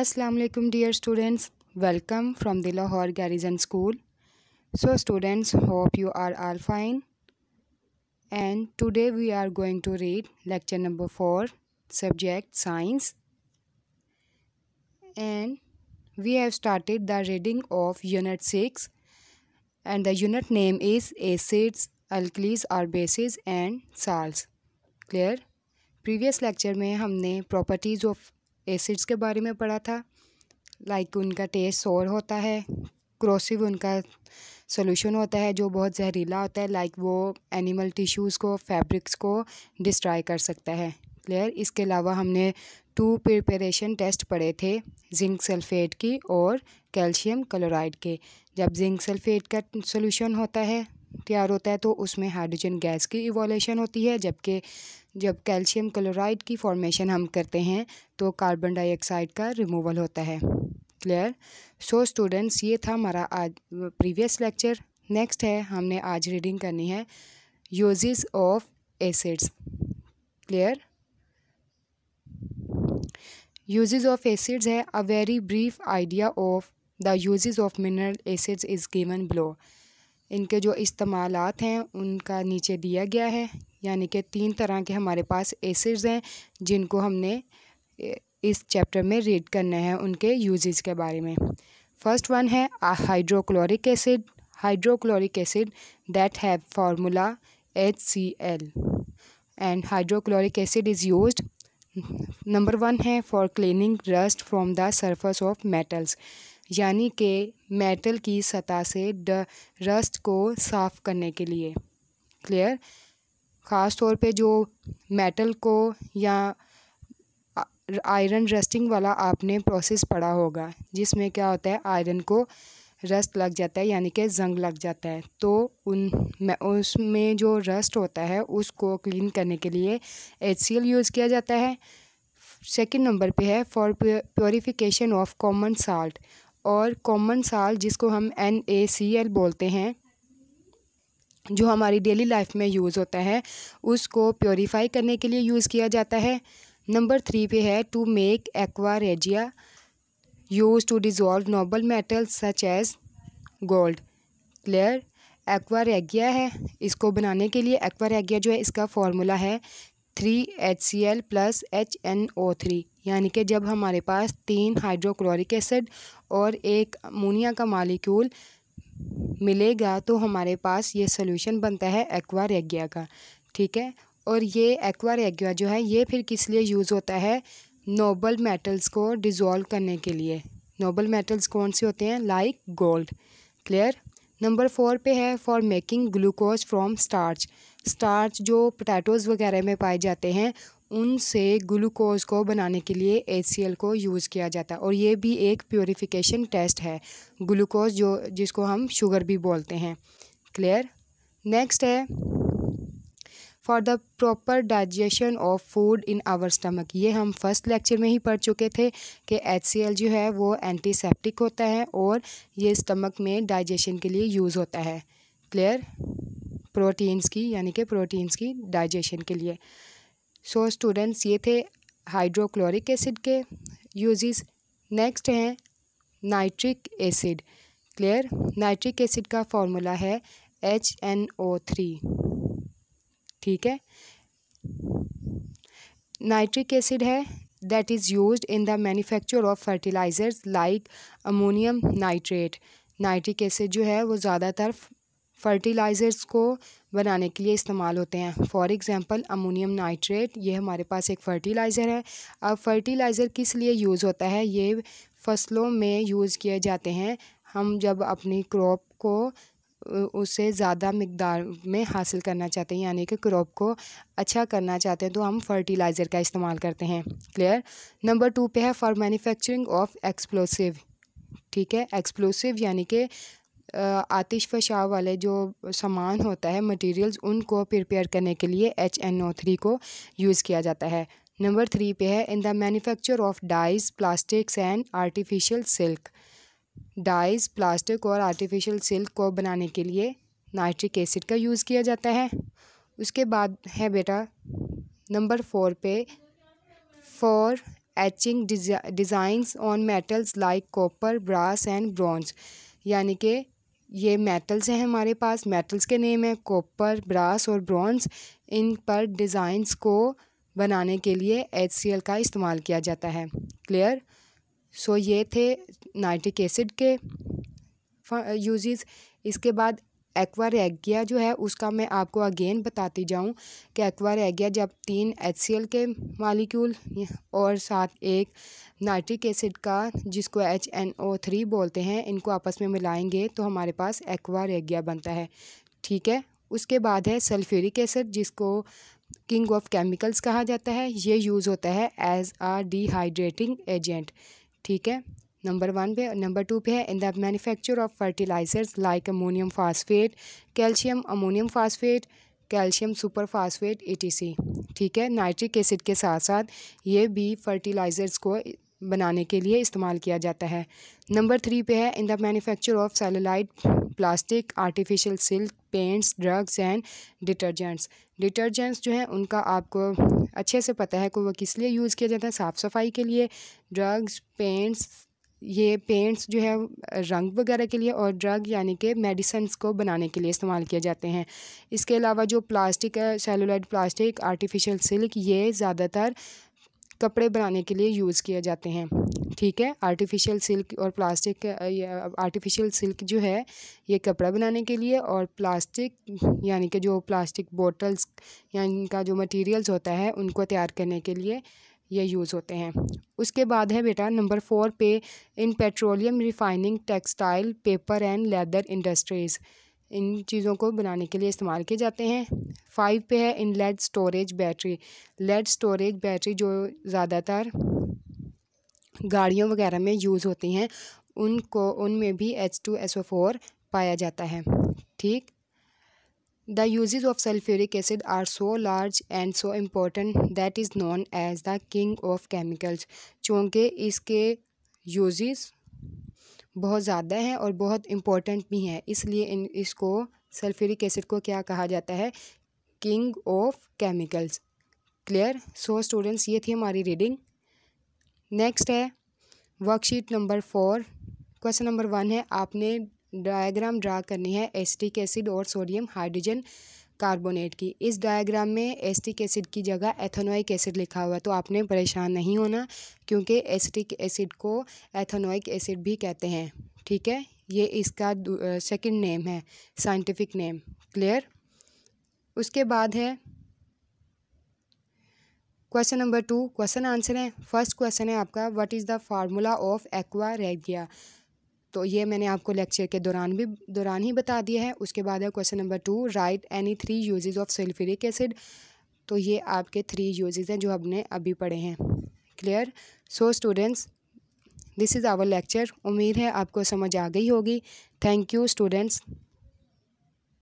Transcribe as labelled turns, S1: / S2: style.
S1: Assalamu alaikum dear students welcome from the Lahore Garrison School so students hope you are all fine and today we are going to read lecture number 4 subject science and we have started the reading of unit 6 and the unit name is acids alkalis or bases and salts clear previous lecture में हमने properties of acids के बारे में पढ़ा था like like उनका test और होता है क्रोसिव उनका सोल्यूशन होता है जो बहुत जहरीला होता है लाइक like वो एनिमल टिश्यूज़ को फैब्रिक्स को डिस्ट्रॉय कर सकता है क्लियर इसके अलावा हमने टू प्रिपरेशन टेस्ट पढ़े थे जिंक सल्फेट की और कैल्शियम क्लोराइड के जब जिंक सल्फेट का सोल्यूशन होता है तैयार होता है तो उसमें हाइड्रोजन गैस की इवोलेशन होती है जबकि जब कैल्शियम क्लोराइड की फॉर्मेशन हम करते हैं तो कार्बन डाइऑक्साइड का रिमूवल होता है क्लियर सो स्टूडेंट्स ये था हमारा आज प्रीवियस लेक्चर नेक्स्ट है हमने आज रीडिंग करनी है uses of acids clear uses of acids है a very brief idea of the uses of mineral acids is given below इनके जो इस्तेमाल हैं उनका नीचे दिया गया है यानी कि तीन तरह के हमारे पास एसिड्स हैं जिनको हमने इस चैप्टर में रीड करना है उनके यूजेस के बारे में फर्स्ट वन है hydrochloric acid hydrochloric acid that have formula H C L and hydrochloric acid is use number one है for cleaning rust from the surface of metals यानी कि मेटल की सतह से ड रस्ट को साफ़ करने के लिए क्लियर ख़ास तौर पे जो मेटल को या आयरन रस्टिंग वाला आपने प्रोसेस पढ़ा होगा जिसमें क्या होता है आयरन को रस्ट लग जाता है यानी कि जंग लग जाता है तो उन में उसमें जो रस्ट होता है उसको क्लीन करने के लिए एच सी एल यूज़ किया जाता है सेकंड नंबर पे है for purification of common salt और कॉमन साल्ट जिसको हम एन ए सी एल बोलते हैं जो हमारी डेली लाइफ में यूज़ होता है उसको प्योरीफाई करने के लिए यूज़ किया जाता है नंबर थ्री पे है to make aqua regia use to dissolve noble metal such as gold clear aqua regia है इसको बनाने के लिए एक्वा रेगिया जो है इसका फॉर्मूला है three H C L plus H N O three यानी कि जब हमारे पास तीन हाइड्रोक्लोरिक एसिड और एक अमोनिया का मालिक्यूल मिलेगा तो हमारे पास ये सोल्यूशन बनता है एक्वा रेगिया का ठीक है और ये एक्वा रेगिया जो है ये फिर किस लिए यूज़ होता है नोबल मेटल्स को डिज़ोल्व करने के लिए नोबल मेटल्स कौन से होते हैं like gold clear number four पे है for making glucose from starch starch जो पोटैटोज़ वगैरह में पाए जाते हैं उनसे ग्लूकोज़ को बनाने के लिए एच को यूज़ किया जाता है और ये भी एक प्योरीफिकेशन टेस्ट है ग्लूकोज़ जो जिसको हम शुगर भी बोलते हैं क्लियर नेक्स्ट है for the proper digestion of food in our stomach ये हम फर्स्ट लेक्चर में ही पढ़ चुके थे कि एच जो है वो एंटीसेप्टिक होता है और ये स्टमक में डाइजेशन के लिए यूज़ होता है क्लियर प्रोटीन्स की यानी कि प्रोटीन्स की डाइजेशन के लिए सो so, स्टूडेंट्स ये थे हाइड्रोक्लोरिक एसिड के यूजेस नेक्स्ट हैं nitric acid clear nitric acid का फॉर्मूला है एच एन ओ थ्री ठीक है नाइट्रिक एसिड है that is use in the manufacture of fertilizers like ammonium nitrate nitric acid जो है वो ज़्यादातर फर्टिलाइज़र्स को बनाने के लिए इस्तेमाल होते हैं फॉर एग्ज़ाम्पल अमोनियम नाइट्रेट ये हमारे पास एक फ़र्टिलाइज़र है अब फर्टिलाइज़र किस लिए यूज़ होता है ये फसलों में यूज़ किए जाते हैं हम जब अपनी क्रॉप को उसे ज़्यादा मकदार में हासिल करना चाहते हैं यानी कि क्रॉप को अच्छा करना चाहते हैं तो हम फर्टिलाइज़र का इस्तेमाल करते हैं क्लियर नंबर टू पे है फॉर मैन्युफैक्चरिंग ऑफ एक्सप्लोसिव ठीक है एक्सप्लोसिव यानी कि आतिश फशाव वाले जो सामान होता है मटेरियल्स उनको प्रिपेयर करने के लिए एच एन ओ थ्री को यूज़ किया जाता है नंबर थ्री पे है in the manufacture of dyes plastics and artificial silk dyes plastic और आर्टिफिशियल सिल्क को बनाने के लिए नाइट्रिक एसिड का यूज़ किया जाता है उसके बाद है बेटा नंबर फोर पे for etching designs on metals like copper brass and bronze यानी कि ये मेटल्स हैं हमारे पास मेटल्स के नेम हैं कॉपर ब्रास और ब्रॉन्ज इन पर डिज़ाइंस को बनाने के लिए एच का इस्तेमाल किया जाता है क्लियर सो so, ये थे नाइट्रिक एसिड के यूजेस इसके बाद एक्वा रेगिया जो है उसका मैं आपको अगेन बताती जाऊं कि एक्वा रेगिया जब तीन एच के मालिक्यूल और साथ एक नाइट्रिक एसिड का जिसको एच एन ओ थ्री बोलते हैं इनको आपस में मिलाएंगे तो हमारे पास एक्वा रेगिया बनता है ठीक है उसके बाद है सल्फ्यूरिक एसिड जिसको किंग ऑफ केमिकल्स कहा जाता है ये यूज़ होता है एज आ डिहाइड्रेटिंग एजेंट ठीक है नंबर वन पे नंबर टू पे है in the manufacture of fertilizers like ammonium phosphate calcium ammonium phosphate calcium super phosphate a ठीक है नाइट्रिक एसिड के साथ साथ ये भी फर्टिलाइज़र्स को बनाने के लिए इस्तेमाल किया जाता है नंबर थ्री पे है in the manufacture of celluloid plastic artificial silk paints drugs and detergents detergents जो हैं उनका आपको अच्छे से पता है कि वो किस लिए यूज़ किया जाता है साफ़ सफाई के लिए ड्रग्स पेंट्स ये पेंट्स जो है रंग वगैरह के लिए और ड्रग यानी कि मेडिसन को बनाने के लिए इस्तेमाल किए जाते हैं इसके अलावा जो प्लास्टिक है सेलोलाइड प्लास्टिक आर्टिफिशियल सिल्क ये ज़्यादातर कपड़े बनाने के लिए यूज़ किए जाते हैं ठीक है आर्टिफिशियल सिल्क और प्लास्टिक आर्टिफिशियल सिल्क जो है ये कपड़ा बनाने के लिए और प्लास्टिक यानी कि जो प्लास्टिक बोटल्स या इनका जो मटेरियल्स होता है उनको तैयार करने के लिए ये यूज़ होते हैं उसके बाद है बेटा नंबर फोर पे in petroleum refining textile paper and leather industries इन चीज़ों को बनाने के लिए इस्तेमाल किए जाते हैं फाइव पे है in lead storage battery lead storage battery जो ज़्यादातर गाड़ियों वगैरह में यूज़ होती हैं उनको उनमें भी H two S O four पाया जाता है ठीक the uses of sulphuric acid are so large and so important that is known as the king of chemicals चूँकि इसके यूजेस बहुत ज़्यादा हैं और बहुत इम्पोर्टेंट भी हैं इसलिए इन इसको सल्फ्यूरिक एसिड को क्या कहा जाता है king of chemicals clear so students ये थी हमारी रीडिंग नेक्स्ट है worksheet number four question number one है आपने डायग्राम ड्रा करनी है एस्टिक एसिड और सोडियम हाइड्रोजन कार्बोनेट की इस डायग्राम में एस्टिक एसिड की जगह एथेनोइक एसिड लिखा हुआ है तो आपने परेशान नहीं होना क्योंकि एस्टिक एसिड को एथेनोइक एसिड भी कहते हैं ठीक है ये इसका सेकंड नेम है साइंटिफिक नेम क्लियर उसके बाद है question number two question answer है फर्स्ट क्वेश्चन है आपका what is the formula of aqua regia तो ये मैंने आपको लेक्चर के दौरान भी दौरान ही बता दिया है उसके बाद है question number two write any three uses of sulphuric acid तो ये आपके थ्री यूजेज हैं जो हमने अभी पढ़े हैं clear so students this is our lecture उम्मीद है आपको समझ आ गई होगी थैंक यू स्टूडेंट्स